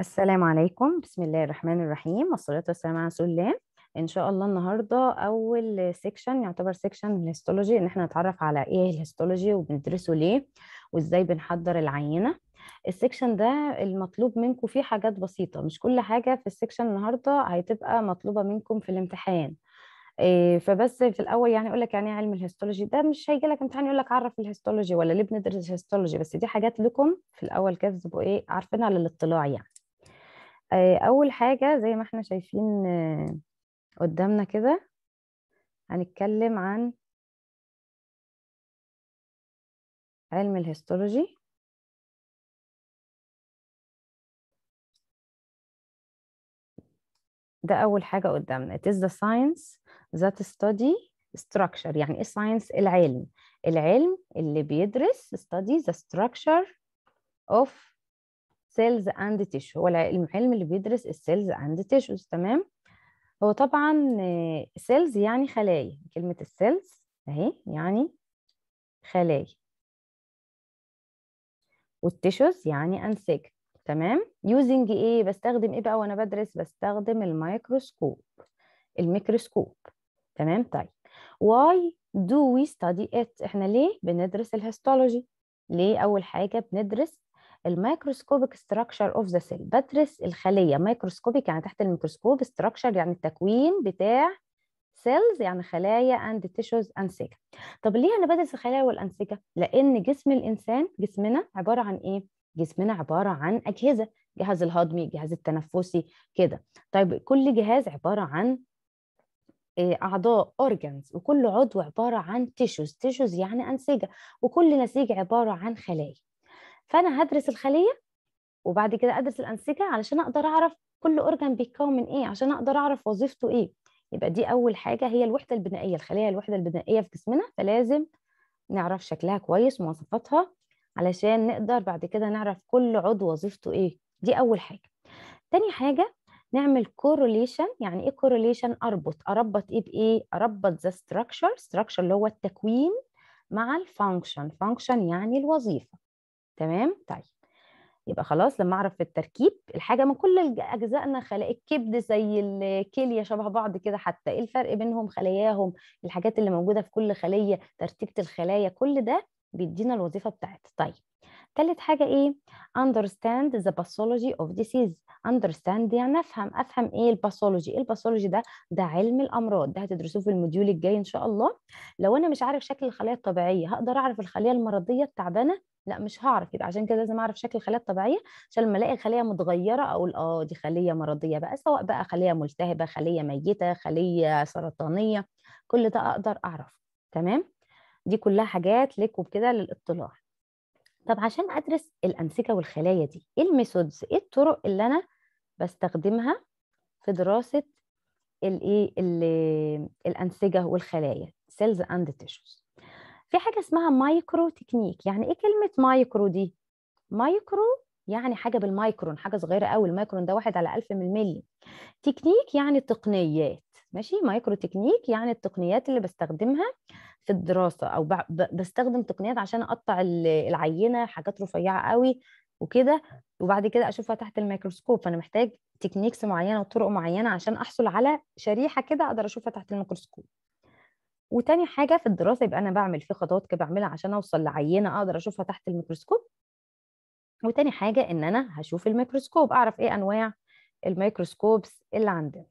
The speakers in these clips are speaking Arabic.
السلام عليكم بسم الله الرحمن الرحيم والصلاة والسلام على رسول الله ان شاء الله النهارده اول سيكشن يعتبر سيكشن الهيستولوجي ان احنا نتعرف على ايه الهيستولوجي وبندرسه ليه وازاي بنحضر العينه السيكشن ده المطلوب منكم فيه حاجات بسيطه مش كل حاجه في السيكشن النهارده هتبقى مطلوبه منكم في الامتحان آه، فبس في الاول يعني اقول لك يعني ايه علم الهيستولوجي ده مش هيجي لك امتحان يقول لك عرف الهيستولوجي ولا ليه بندرس الهيستولوجي بس دي حاجات لكم في الاول كده تبقوا ايه عارفينها للاطلاع يعني آه، أول حاجة زي ما احنا شايفين آه، قدامنا كده هنتكلم عن علم الهيستولوجي ده أول حاجة قدامنا it is the science that study structure يعني إيه science العلم العلم اللي بيدرس study the structure of سيلز اند تيشو هو العلم اللي بيدرس السيلز اند تيشوز تمام هو طبعا سيلز آه، يعني خلايا كلمة السيلز اهي يعني خلايا والتيشوز يعني انسجة تمام يوزنج ايه بستخدم ايه بقى وانا بدرس بستخدم الميكروسكوب الميكروسكوب تمام طيب واي دو وي ستادي ات احنا ليه بندرس الهيستولوجي ليه اول حاجه بندرس الميكروسكوبك ستراكشر اوف ذا سيل بدرس الخليه مايكروسكوبك يعني تحت الميكروسكوب ستراكشر يعني التكوين بتاع سيلز يعني خلايا اند تيشوز انسجه طب ليه انا بدرس الخلايا والانسجه لان جسم الانسان جسمنا عباره عن ايه جسمنا عباره عن اجهزه جهاز الهضمي جهاز التنفسي كده طيب كل جهاز عباره عن آه، اعضاء اورجانز وكل عضو عباره عن تيشوز تيشوز يعني انسجه وكل نسيج عباره عن خلايا فانا هدرس الخليه وبعد كده ادرس الانسجه علشان اقدر اعرف كل اورجان بيتكون من ايه عشان اقدر اعرف وظيفته ايه يبقى دي اول حاجه هي الوحده البنائيه الخليه الوحده البنائيه في جسمنا فلازم نعرف شكلها كويس مواصفاتها علشان نقدر بعد كده نعرف كل عضو وظيفته ايه دي اول حاجه تاني حاجه نعمل كورليشن يعني ايه كورليشن اربط اربط ايه بايه اربط ذا ستراكشر ستراكشر اللي هو التكوين مع الفانكشن فانكشن يعني الوظيفه تمام طيب يبقى خلاص لما اعرف التركيب الحاجه من كل اجزائنا خلايا الكبد زي الكليه شبه بعض كده حتى ايه الفرق بينهم خلاياهم الحاجات اللي موجوده في كل خليه ترتيبه الخلايا كل ده بيدينا الوظيفه بتاعتها طيب تالت حاجة إيه understand the pathology of disease understand يعني أفهم أفهم إيه الباثولوجي الباثولوجي ده ده علم الأمراض ده هتدرسوه في الموديول الجاي إن شاء الله لو أنا مش عارف شكل الخلايا الطبيعية هقدر أعرف الخلية المرضية التعبانة لا مش هعرف يبقى عشان كده لازم اعرف شكل الخلايا الطبيعيه عشان لما الاقي الخليه متغيره اقول اه دي خليه مرضيه بقى سواء بقى خليه ملتهبه خليه ميته خليه سرطانيه كل ده اقدر اعرفه تمام دي كلها حاجات لكم كده للاطلاع طب عشان ادرس الانسجه والخلايا دي ايه الميثودز ايه الطرق اللي انا بستخدمها في دراسه الايه الانسجه والخلايا سيلز اند تيشوز في حاجه اسمها مايكرو تكنيك يعني ايه كلمه مايكرو دي مايكرو يعني حاجه بالمايكرون حاجه صغيره قوي المايكرون ده واحد على 1000 من الملي تكنيك يعني تقنيات ماشي مايكرو تكنيك يعني التقنيات اللي بستخدمها في الدراسه او بستخدم تقنيات عشان اقطع العينه حاجات رفيعه قوي وكده وبعد كده اشوفها تحت الميكروسكوب فانا محتاج تكنيكس معينه وطرق معينه عشان احصل على شريحه كده اقدر اشوفها تحت الميكروسكوب وتاني حاجه في الدراسه يبقى انا بعمل في خطوات كده بعملها عشان اوصل لعينه اقدر اشوفها تحت الميكروسكوب وتاني حاجه ان انا هشوف الميكروسكوب اعرف ايه انواع الميكروسكوبس اللي عندنا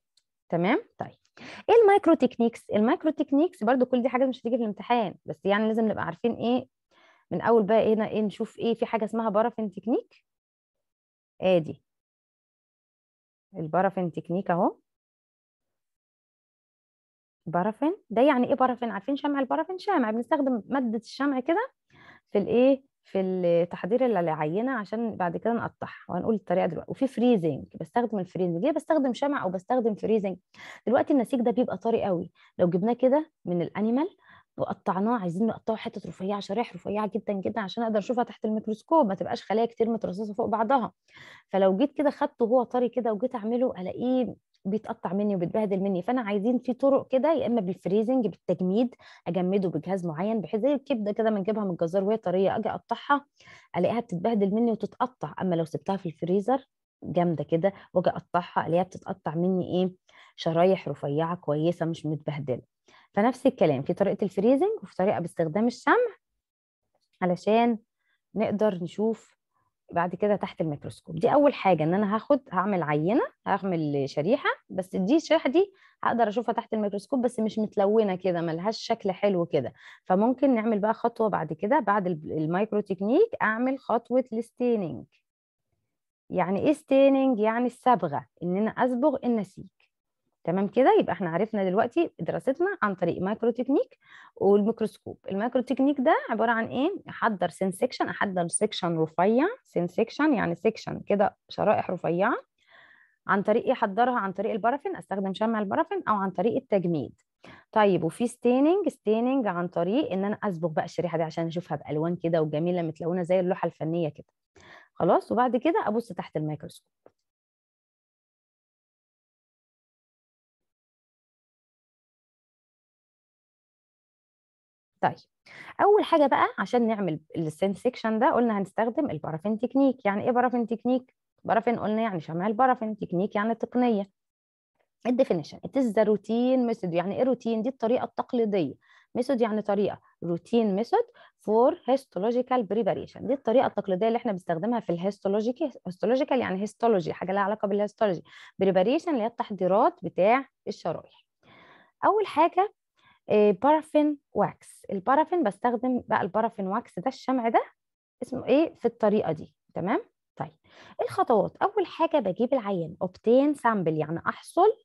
تمام طيب ايه المايكرو تكنيكس المايكرو تكنيكس برضو كل دي حاجات مش هتيجي في الامتحان بس يعني لازم نبقى عارفين ايه من اول بقى هنا إيه, ايه نشوف ايه في حاجه اسمها بارافين تكنيك ادي آه البارافين تكنيك اهو بارافين ده يعني ايه بارافين عارفين شمع البارافين شمع بنستخدم ماده الشمع كده في الايه في تحضير العينه عشان بعد كده نقطعها وهنقول الطريقه دلوقتي وفي فريزنج بستخدم الفريزنج ليه بستخدم شمع او بستخدم فريزنج دلوقتي النسيج ده بيبقى طري قوي لو جبناه كده من الانيمال وقطعناه عايزين نقطعه حتت رفيعه شرايح رفيعه جدا جدا عشان اقدر اشوفها تحت الميكروسكوب ما تبقاش خلايا كتير مترصصه فوق بعضها فلو جيت كده خدته وهو طري كده وجيت اعمله الاقيه بيتقطع مني وبيتبهدل مني فانا عايزين في طرق كده يا اما بالفريزنج بالتجميد اجمده بجهاز معين بحيث زي الكبده كده ما نجيبها من الجزار وهي طريه اجي اقطعها الاقيها بتتبهدل مني وتتقطع اما لو سبتها في الفريزر جامده كده واجي اقطعها الاقيها بتتقطع مني ايه شرايح رفيعه كويسه مش متبهدله فنفس الكلام في طريقه الفريزنج وفي طريقه باستخدام الشمع علشان نقدر نشوف بعد كده تحت الميكروسكوب دي اول حاجه ان انا هاخد هعمل عينه هعمل شريحه بس دي الشريحه دي هقدر اشوفها تحت الميكروسكوب بس مش متلونه كده ملهاش شكل حلو كده فممكن نعمل بقى خطوه بعد كده بعد المايكرو تكنيك اعمل خطوه الستيننج يعني ايه ستيننج يعني الصبغه ان انا اصبغ النسيج تمام كده يبقى احنا عرفنا دلوقتي دراستنا عن طريق مايكرو تكنيك والميكروسكوب المايكرو تكنيك ده عباره عن ايه احضر سين سيكشن احضر سيكشن رفيع سين سيكشن يعني سيكشن كده شرائح رفيعه عن طريق احضرها عن طريق البارافين استخدم شمع البارافين او عن طريق التجميد طيب وفي ستيننج ستيننج عن طريق ان انا اصبغ بقى الشريحه دي عشان اشوفها بالوان كده وجميله متلونه زي اللوحه الفنيه كده خلاص وبعد كده ابص تحت الميكروسكوب طيب اول حاجه بقى عشان نعمل السين سيكشن ده قلنا هنستخدم البارافين تكنيك يعني ايه بارافين تكنيك بارافين قلنا يعني شمال بارافين تكنيك يعني تقنيه الديفينيشن ات از ذا روتين ميثود يعني ايه روتين دي الطريقه التقليديه ميثود يعني طريقه روتين ميثود فور هيستولوجيكال بريباريشن دي الطريقه التقليديه اللي احنا بنستخدمها في الهيستولوجيكي هيستولوجيكال يعني هيستولوجي حاجه لها علاقه بالهيستولوجي بريباريشن اللي هي التحضيرات بتاع الشرايح اول حاجه بارافين واكس البارافين بستخدم بقى البارافين واكس ده الشمع ده اسمه ايه في الطريقه دي تمام طيب الخطوات اول حاجه بجيب العين اوبتين سامبل يعني احصل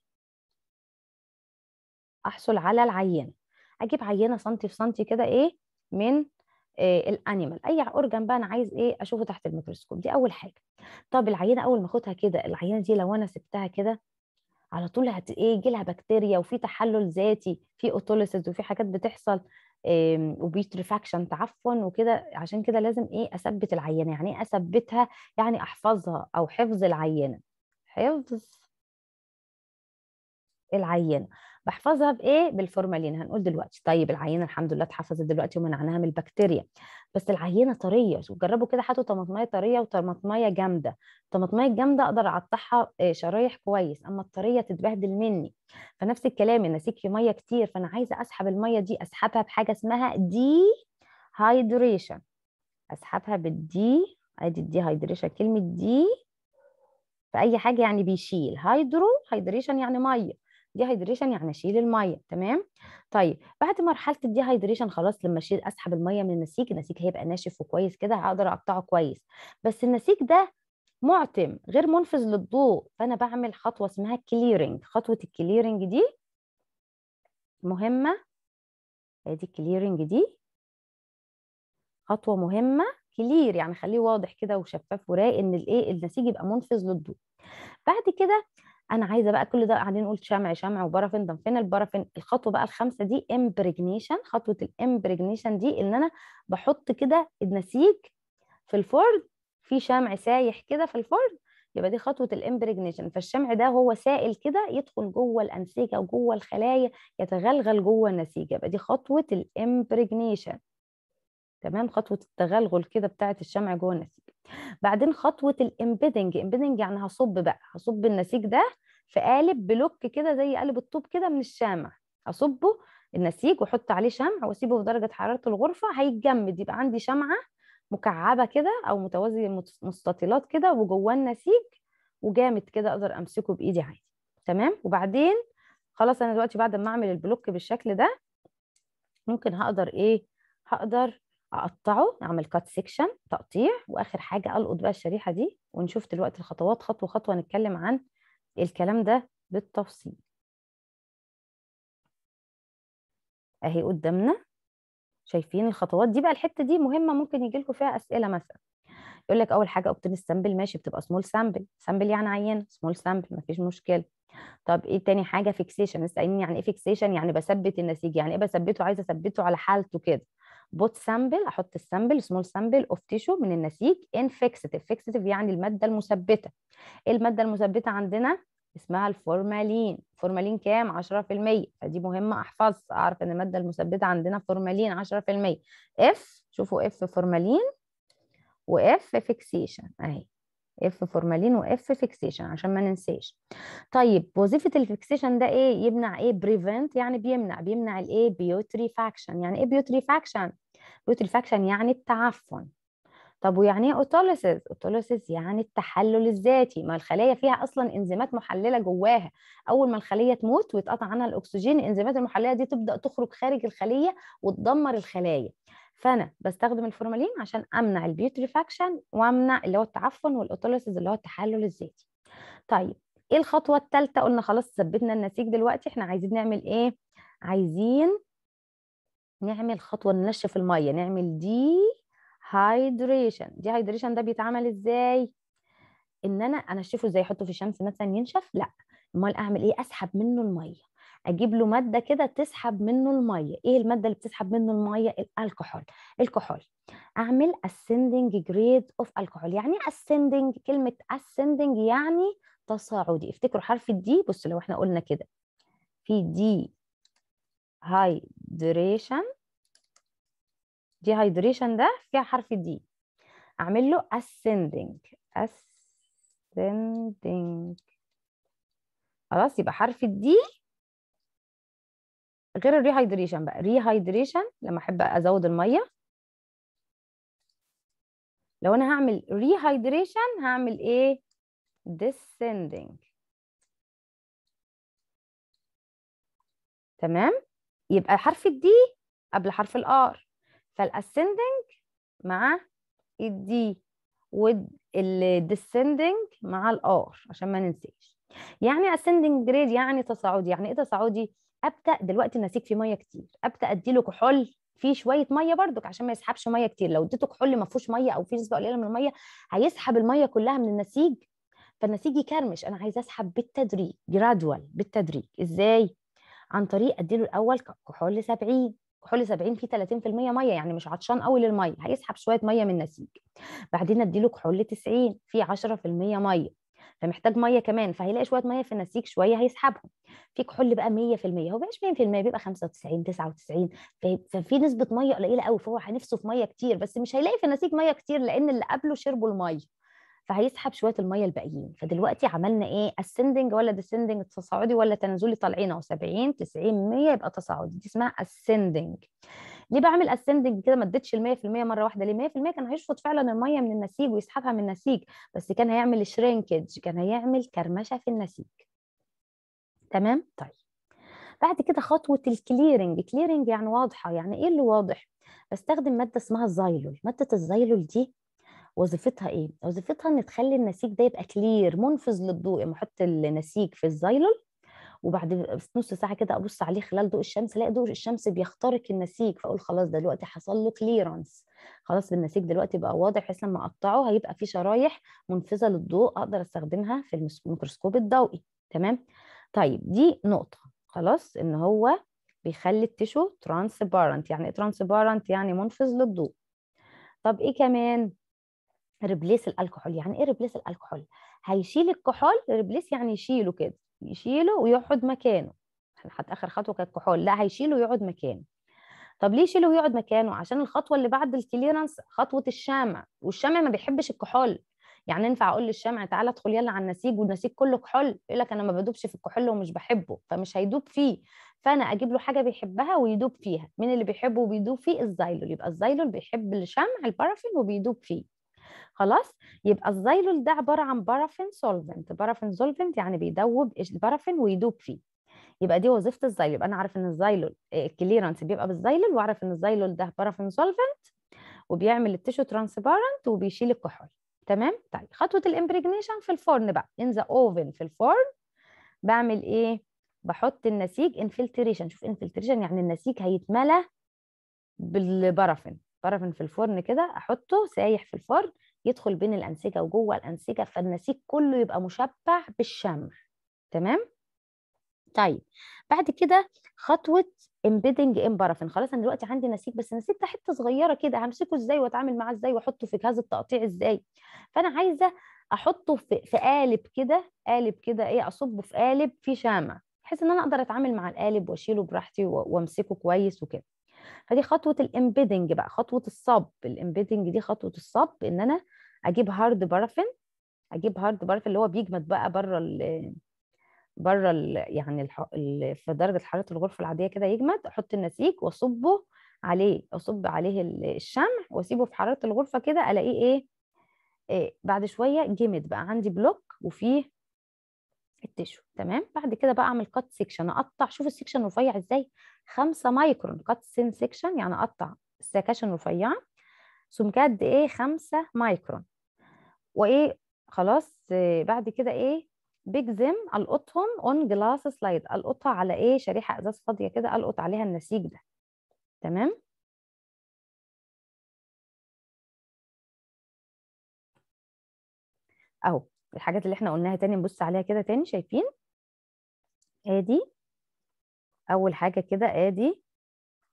احصل على العينه اجيب عينه سنتي في سنتي كده ايه من إيه الانيمال اي اورجان بقى انا عايز ايه اشوفه تحت الميكروسكوب دي اول حاجه طب العينه اول ما اخدها كده العينه دي لو انا سبتها كده على طول هت ايه يجي لها بكتيريا وفي تحلل ذاتي في اوتوليسز وفي حاجات بتحصل إيه وبيترفاكشن تعفن وكده عشان كده لازم ايه اثبت العينه يعني ايه اثبتها يعني احفظها او حفظ العينه حفظ العينه بحفظها بايه بالفورمالين هنقول دلوقتي طيب العينه الحمد لله اتحفظت دلوقتي ومنعناها من البكتيريا بس العينه طريه جربوا كده حطوا طماطمايه طريه وطماطمايه جامده الطماطمايه الجامده اقدر اقطعها آه، شرايح كويس اما الطريه تتبهدل مني فنفس الكلام النسيج في ميه كتير فانا عايزه اسحب الميه دي اسحبها بحاجه اسمها دي هايدريشن اسحبها بالدي ادي الدي هايدريشن كلمه دي في اي حاجه يعني بيشيل هايدرو هايدريشن يعني ميه ديهايدريشن يعني اشيل الميه تمام طيب بعد مرحله الديهايدريشن خلاص لما اشيل اسحب الميه من النسيج النسيج هيبقى ناشف وكويس كده هقدر اقطعه كويس بس النسيج ده معتم غير منفذ للضوء فانا بعمل خطوه اسمها كليرنج خطوه الكليرنج دي مهمه ادي الكليرنج دي خطوه مهمه كلير يعني خليه واضح كده وشفاف ورايق ان الايه النسيج يبقى منفذ للضوء بعد كده انا عايزه بقى كل ده قاعدين نقول شمع شمع وبارافين ده فين البارافين الخطوه بقى الخامسه دي امبريجنيشن خطوه الامبريجنيشن دي ان انا بحط كده النسيج في الفرن في شمع سايح كده في الفرن يبقى دي خطوه الامبريجنيشن فالشمع ده هو سائل كده يدخل جوه الانسجه وجوه الخلايا يتغلغل جوه النسيج يبقى دي خطوه الامبريجنيشن تمام خطوه التغلغل كده بتاعه الشمع جوه النسيج بعدين خطوه الامبيدنج امبيدنج يعني هصب بقى هصب النسيج ده في قالب بلوك كده زي قالب الطوب كده من الشامع اصبه النسيج واحط عليه شمع واسيبه في درجه حراره الغرفه هيتجمد يبقى عندي شمعه مكعبه كده او متوازيه مستطيلات كده وجواه النسيج وجامد كده اقدر امسكه بايدي عادي تمام وبعدين خلاص انا دلوقتي بعد ما اعمل البلوك بالشكل ده ممكن هقدر ايه هقدر اقطعه اعمل كات سيكشن تقطيع واخر حاجه القط بقى الشريحه دي ونشوف دلوقتي الخطوات خطوه خطوه نتكلم عن الكلام ده بالتفصيل اهي قدامنا شايفين الخطوات دي بقى الحته دي مهمه ممكن يجي لكم فيها اسئله مثلا يقول لك اول حاجه اوبتن السامبل ماشي بتبقى سمول سامبل سامبل يعني عينه سمول سامبل مفيش مشكله طب ايه تاني حاجه فيكسيشن سالني يعني ايه فيكسيشن يعني بثبت النسيج يعني ايه بثبته عايزه اثبته على حالته كده بوت سامبل احط السامبل سمول سامبل اوف تيشو من النسيج ان فيكستيف فيكستيف يعني الماده المثبته الماده المثبته عندنا اسمها الفورمالين فورمالين كام 10% فدي مهمه احفظ اعرف ان الماده المثبته عندنا فورمالين 10% اف شوفوا اف فورمالين واف فيكسيشن اهي اف فورمالين واف فيكسيشن عشان ما ننساش طيب وظيفه الفيكسيشن ده ايه يمنع ايه بريفنت يعني بيمنع بيمنع الايه بيوتريفاكشن يعني ايه بيوتريفاكشن بيوتريفاكشن يعني التعفن طب ويعني ايه اوتوليسيس اوتوليسيس يعني التحلل الذاتي ما الخلايا فيها اصلا انزيمات محلله جواها اول ما الخليه تموت ويتقطع عنها الاكسجين الانزيمات المحلله دي تبدا تخرج خارج الخليه وتدمر الخلايا فانا بستخدم الفورمالين عشان امنع البيوتريفاكشن وامنع اللي هو التعفن والاوتوليسز اللي هو التحلل الذاتي طيب ايه الخطوه الثالثه قلنا خلاص ثبتنا النسيج دلوقتي احنا عايزين نعمل ايه عايزين نعمل خطوه ننشف الميه نعمل دي هايدريشن دي هايدريشن ده بيتعمل ازاي ان انا انشفه ازاي احطه في الشمس مثلا ينشف لا امال اعمل ايه اسحب منه الميه اجيب له ماده كده تسحب منه الميه ايه الماده اللي بتسحب منه الميه الكحول الكحول اعمل ascending grade of alcohol يعني ascending كلمه ascending يعني تصاعدي افتكروا حرف الدي بصوا لو احنا قلنا كده في دي هايدريشن دي هايدريشن ده فيها حرف دي اعمل له ascending ascending خلاص يبقى حرف الدي غير الريهايدريشن بقى ريهايدريشن لما احب ازود الميه لو انا هعمل ريهايدريشن هعمل ايه descending تمام يبقى حرف الدي قبل حرف الار فالاسندنج مع الدي والديسندنج مع الار عشان ما ننساش يعني اسندنج جريد يعني تصاعدي يعني ايه تصاعدي ابدا دلوقتي النسيج فيه ميه كتير ابدا اديله كحول فيه شويه ميه برضك عشان ما يسحبش ميه كتير لو اديته كحول ما فيهوش ميه او فيه نسبه قليله من الميه هيسحب الميه كلها من النسيج فالنسيج يكرمش انا عايزه اسحب بالتدريج جرادوال بالتدريج ازاي عن طريق اديله الاول كحول 70 كحول 70 فيه 30% ميه يعني مش عطشان قوي للميه هيسحب شويه ميه من النسيج بعدين اديله كحول 90 فيه 10% ميه فمحتاج ميه كمان فهيلاقي شويه ميه في النسيج شويه هيسحبهم في كحول بقى 100% هو بيبقاش 100% بيبقى 95 99 ففي نسبه ميه قليله قوي فهو هنفسه في ميه كتير بس مش هيلاقي في النسيج ميه كتير لان اللي قبله شربوا الميه فهيسحب شويه الميه الباقيين فدلوقتي عملنا ايه اسندنج ولا ديسندنج تصاعدي ولا تنازلي طالعين اهو 70 90 100 يبقى تصاعدي دي اسمها اسندنج ليه بعمل اسندنج كده ما اديتش ال 100% مره واحده ليه 100% كان هيشفط فعلا الميه من النسيج ويسحبها من النسيج بس كان هيعمل شرينكج كان هيعمل كرمشه في النسيج تمام طيب بعد كده خطوه الكليرنج كليرنج يعني واضحه يعني ايه اللي واضح بستخدم ماده اسمها الزايلول ماده الزايلول دي وظيفتها ايه؟ وظيفتها ان تخلي النسيج ده يبقى كلير منفذ للضوء لما يعني احط النسيج في الزايلول وبعد نص ساعه كده ابص عليه خلال ضوء الشمس الاقي ضوء الشمس بيخترق النسيج فاقول خلاص دلوقتي حصل له كليرانس خلاص النسيج دلوقتي بقى واضح بحيث لما اقطعه هيبقى في شرايح منفذه للضوء اقدر استخدمها في الميكروسكوب الضوئي تمام طيب دي نقطه خلاص ان هو بيخلي التيشو ترانسبارنت يعني ايه ترانسبارنت يعني منفذ للضوء طب ايه كمان ريبليس الكحول يعني ايه ريبليس الكحول هيشيل الكحول ريبليس يعني يشيله كده يشيله ويقعد مكانه احنا حتى اخر خطوه كانت كحول لا هيشيله ويقعد مكانه طب ليه يشيله ويقعد مكانه عشان الخطوه اللي بعد الكليرنس خطوه الشمع والشمع ما بيحبش الكحول يعني ينفع اقول للشمع تعالى ادخل يلا على النسيج والنسيج كله كحول يقول لك انا ما بدوبش في الكحول ومش بحبه فمش هيدوب فيه فانا اجيب له حاجه بيحبها ويدوب فيها مين اللي بيحبه وبيدوب فيه الزايلول يبقى الزايلول بيحب الشمع البارافين وبيدوب فيه خلاص يبقى الزيلول ده عباره عن بارافين سولفنت بارافين سولفنت يعني بيدوب البارافين ويدوب فيه يبقى دي وظيفه الزيلول يبقى انا عارف ان الزيلول الكليرنس آه، بيبقى بالزيلول واعرف ان الزيلول ده بارافين سولفنت وبيعمل التيشو ترانسبارنت وبيشيل الكحول تمام طيب خطوه الامبريجنيشن في الفرن بقى ان ذا اوفن في الفرن بعمل ايه بحط النسيج انفلتريشن شوف انفلتريشن يعني النسيج هيتملى بالبارافين بارافين في الفرن كده احطه سايح في الفرن يدخل بين الانسجه وجوه الانسجه فالنسيج كله يبقى مشبع بالشمع تمام طيب بعد كده خطوه امبيدنج ان بارافين خلاص انا دلوقتي عندي نسيج بس النسيج ده حته صغيره كده همسكه ازاي واتعامل معاه ازاي واحطه في جهاز التقطيع ازاي فانا عايزه احطه في في قالب كده قالب كده ايه اصبه في قالب فيه شمع بحيث ان انا اقدر اتعامل مع القالب واشيله براحتي وامسكه كويس وكده فدي خطوه الامبيدنج بقى خطوه الصب الامبيدنج دي خطوه الصب ان انا اجيب هارد بارافين اجيب هارد بارافين اللي هو بيجمد بقى بره ال بره الـ يعني الـ في درجه حراره الغرفه العاديه كده يجمد احط النسيج واصبه عليه اصب عليه الشمع واسيبه في حراره الغرفه كده الاقيه ايه, إيه؟ بعد شويه جمد بقى عندي بلوك وفيه التشو تمام بعد كده بقى اعمل كات سيكشن اقطع شوف السيكشن رفيع ازاي 5 مايكرون كات سين سيكشن يعني اقطع سكاشن رفيعه ثم قد ايه 5 مايكرون وايه خلاص بعد كده ايه بجزم القطهم اون جلاس سلايد القطها على ايه شريحه ازاز فاضيه كده القط عليها النسيج ده تمام اهو الحاجات اللي احنا قلناها تاني نبص عليها كده تاني شايفين ادي اول حاجه كده ادي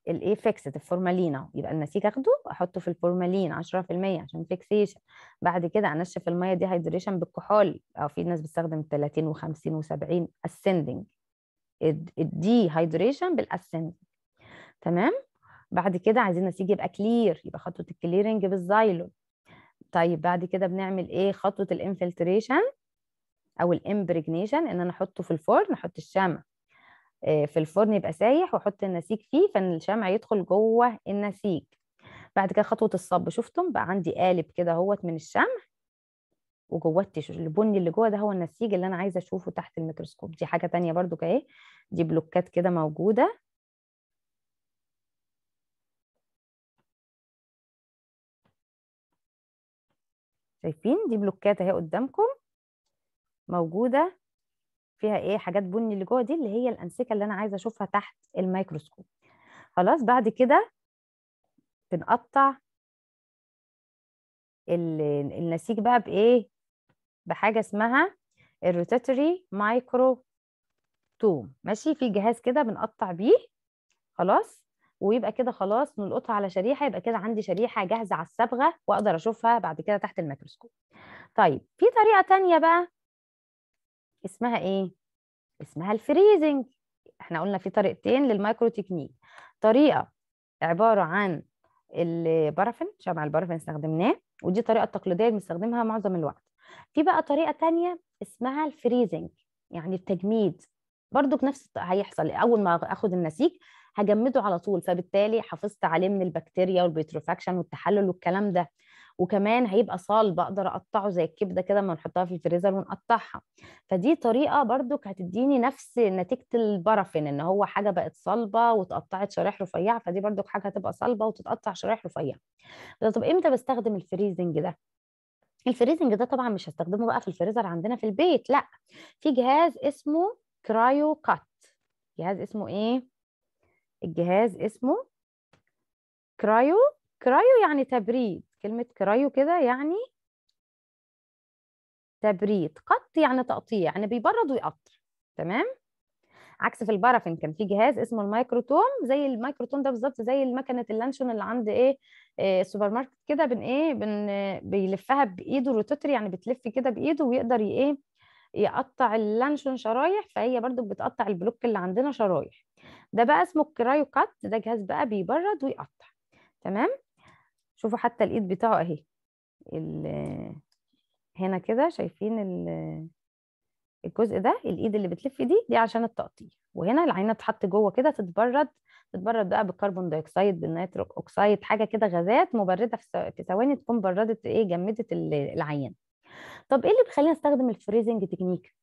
الاي فيكسد الفورمالينا يبقى النسيج اخده احطه في الفورمالين 10% عشان فيكسيشن بعد كده انشف الميه دي هيدريشن بالكحول او في ناس بتستخدم 30 و50 و70 اسندنج الدي هايدريشن بالاسندنج تمام بعد كده عايزين نسيج يبقى كلير يبقى خطوه الكليرنج بالزايلون طيب بعد كده بنعمل ايه خطوه الانفلتريشن او الامبريجنيشن ان انا احطه في الفرن احط الشمع آه، في الفرن يبقى سايح واحط النسيج فيه فالشمع يدخل جوه النسيج بعد كده خطوه الصب شفتم بقى عندي قالب كده اهوت من الشمع وجواه البني اللي جوه ده هو النسيج اللي انا عايزه اشوفه تحت الميكروسكوب دي حاجه تانية برضو كاهي دي بلوكات كده موجوده شايفين دي بلوكات اهي قدامكم موجوده فيها ايه حاجات بني اللي جوه دي اللي هي الانسجه اللي انا عايزه اشوفها تحت الميكروسكوب خلاص بعد كده بنقطع النسيج بقى بايه بحاجه اسمها الروتاتوري مايكرو توم ماشي في جهاز كده بنقطع بيه خلاص ويبقى كده خلاص نلقطها على شريحه يبقى كده عندي شريحه جاهزه على الصبغه واقدر اشوفها بعد كده تحت الميكروسكوب طيب في طريقه تانية بقى اسمها ايه اسمها الفريزنج احنا قلنا في طريقتين للمايكرو تكنيك طريقه عباره عن البارافين شمع البارافين استخدمناه ودي الطريقه التقليديه اللي بنستخدمها معظم الوقت في بقى طريقه تانية اسمها الفريزنج يعني التجميد برضو نفس هيحصل اول ما اخد النسيج هجمده على طول فبالتالي حافظت عليه من البكتيريا والبيتروفاكشن والتحلل والكلام ده وكمان هيبقى صلب اقدر اقطعه زي الكبده كده ما نحطها في الفريزر ونقطعها فدي طريقه برضو هتديني نفس نتيجه البارافين ان هو حاجه بقت صلبه واتقطعت شرايح رفيعه فدي برضو حاجه هتبقى صلبه وتتقطع شرايح رفيعه طب امتى بستخدم الفريزنج ده الفريزنج ده طبعا مش هستخدمه بقى في الفريزر عندنا في البيت لا في جهاز اسمه كرايو كات جهاز اسمه ايه الجهاز اسمه كرايو كرايو يعني تبريد كلمة كرايو كده يعني تبريد قط يعني تقطيع يعني بيبرد ويقطر تمام عكس في البارافين كان في جهاز اسمه المايكروتوم زي المايكروتوم ده بالظبط زي المكنه اللانشون اللي عند ايه, إيه السوبر ماركت كده بن ايه بن بيلفها بايده روتوتري يعني بتلف كده بايده ويقدر ايه يقطع اللانشون شرايح فهي برضو بتقطع البلوك اللي عندنا شرايح ده بقى اسمه الكرايو كات ده جهاز بقى بيبرد ويقطع تمام شوفوا حتى الايد بتاعه اهي هنا كده شايفين الجزء ده الايد اللي بتلف دي دي عشان التقطيع وهنا العينه تتحط جوه كده تتبرد تتبرد بقى بالكربون دايوكسيد بالنيتروك اوكسيد حاجه كده غازات مبرده في ثواني تكون بردت ايه جمدت العينه طب ايه اللي بيخليني استخدم الفريزنج تكنيك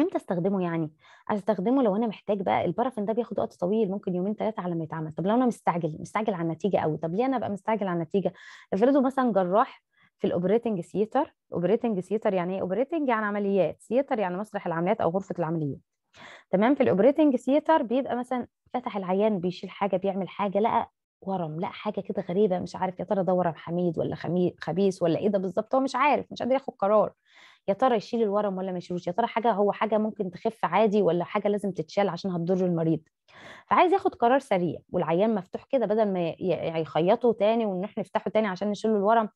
امتى استخدمه يعني استخدمه لو انا محتاج بقى البرفن ده بياخد وقت طويل ممكن يومين ثلاثه على ما يتعمل طب لو انا مستعجل مستعجل على النتيجه قوي طب ليه انا ابقى مستعجل على النتيجه افرضوا مثلا جراح في الاوبريتنج سيتر اوبريتنج سيتر يعني ايه اوبريتنج يعني عمليات سيتر يعني مسرح العمليات او غرفه العمليات تمام في الاوبريتنج سيتر بيبقى مثلا فتح العيان بيشيل حاجه بيعمل حاجه لقى ورم لا حاجه كده غريبه مش عارف يا ترى ده ورم حميد ولا خبيث ولا ايه ده بالظبط هو مش عارف مش قادر ياخد قرار يا ترى يشيل الورم ولا ما يشيلوش يا ترى حاجه هو حاجه ممكن تخف عادي ولا حاجه لازم تتشال عشان هتضر المريض فعايز ياخد قرار سريع والعيان مفتوح كده بدل ما يعني يخيطه تاني وان احنا نفتحه تاني عشان نشيل الورم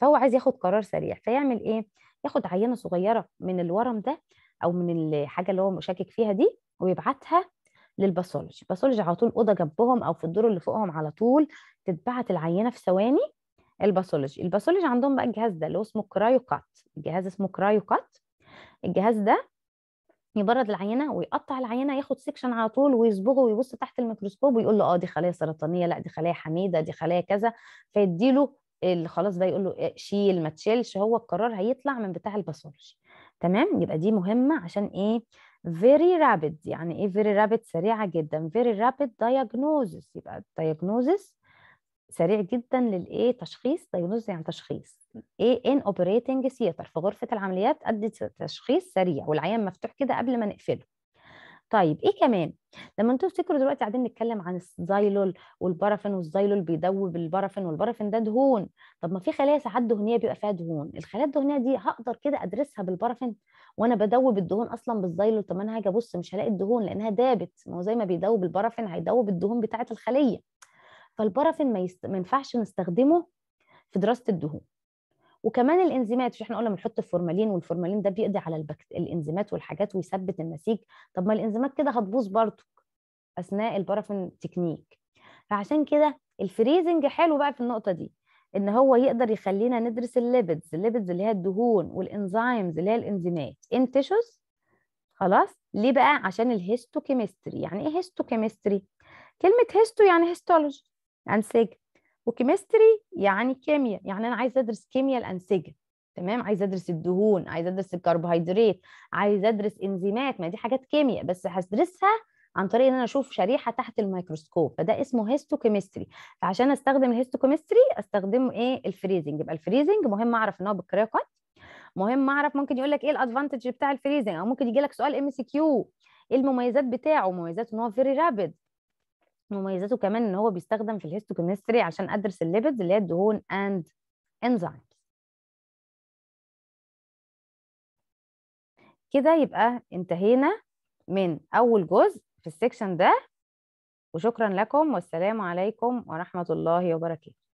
فهو عايز ياخد قرار سريع فيعمل ايه ياخد عينه صغيره من الورم ده او من الحاجه اللي هو شاكك فيها دي ويبعتها للباثولوجي الباثولوجي على طول اوضه جنبهم او في الدور اللي فوقهم على طول تتبعت العينه في ثواني الباثولوجي الباثولوجي عندهم بقى الجهاز ده اللي هو اسمه كرايو كات الجهاز اسمه كرايو كات الجهاز ده يبرد العينه ويقطع العينه ياخد سيكشن على طول ويصبغه ويبص تحت الميكروسكوب ويقول له اه دي خلايا سرطانيه لا دي خلايا حميده دي خلايا كذا فيديله اللي خلاص بقى يقول له إيه، شيل ما تشيلش هو القرار هيطلع من بتاع الباثولوجي تمام يبقى دي مهمه عشان ايه very rapid يعني ايه very rapid سريعه جدا very rapid diagnosis يبقى diagnosis سريع جدا للايه تشخيص diagnosis يعني تشخيص ايه in operating theater في غرفه العمليات ادي تشخيص سريع والعيان مفتوح كده قبل ما نقفله طيب ايه كمان لما انتوا تفتكروا دلوقتي قاعدين نتكلم عن الزايلول والبارافين والزايلول بيدوب البارافين والبارافين ده دهون طب ما في خلايا ساعات دهنيه بيبقى فيها دهون الخلايا الدهنيه دي هقدر كده ادرسها بالبارافين وانا بدوب الدهون اصلا بالزايلول طب انا هاجي ابص مش هلاقي الدهون لانها دابت ما هو زي ما بيدوب البارافين هيدوب الدهون بتاعه الخليه فالبارافين ما, يست... ما ينفعش نستخدمه في دراسه الدهون وكمان الانزيمات مش احنا قلنا بنحط الفورمالين والفورمالين ده بيقضي على البكت... الانزيمات والحاجات ويثبت النسيج طب ما الانزيمات كده هتبوظ برضه اثناء البارافين تكنيك فعشان كده الفريزنج حلو بقى في النقطه دي ان هو يقدر يخلينا ندرس الليبيدز الليبيدز اللي هي الدهون والانزيمز اللي هي الانزيمات ان تيشوز خلاص ليه بقى عشان الهيستوكيمستري يعني ايه هيستوكيمستري كلمه هيستو يعني هيستولوجي يعني انسجه وكيمستري يعني كيمياء يعني انا عايزه ادرس كيمياء الانسجه تمام عايزه ادرس الدهون عايزه ادرس الكربوهيدرات عايزه ادرس انزيمات ما دي حاجات كيمياء بس هدرسها عن طريق ان انا اشوف شريحه تحت الميكروسكوب فده اسمه هيستوكيمستري فعشان استخدم الهيستوكيمستري استخدمه ايه الفريزنج يبقى الفريزنج مهم اعرف ان هو بالكريه مهم اعرف ممكن يقول لك ايه الادفانتج بتاع الفريزنج او ممكن يجي لك سؤال ام سي كيو ايه المميزات بتاعه مميزات ان هو فيري رابيد مميزاته كمان ان هو بيستخدم في الهيستوكيمستري عشان ادرس الليبيدز اللي هي الدهون اند انزيمز كده يبقى انتهينا من اول جزء في السكشن ده وشكرا لكم والسلام عليكم ورحمه الله وبركاته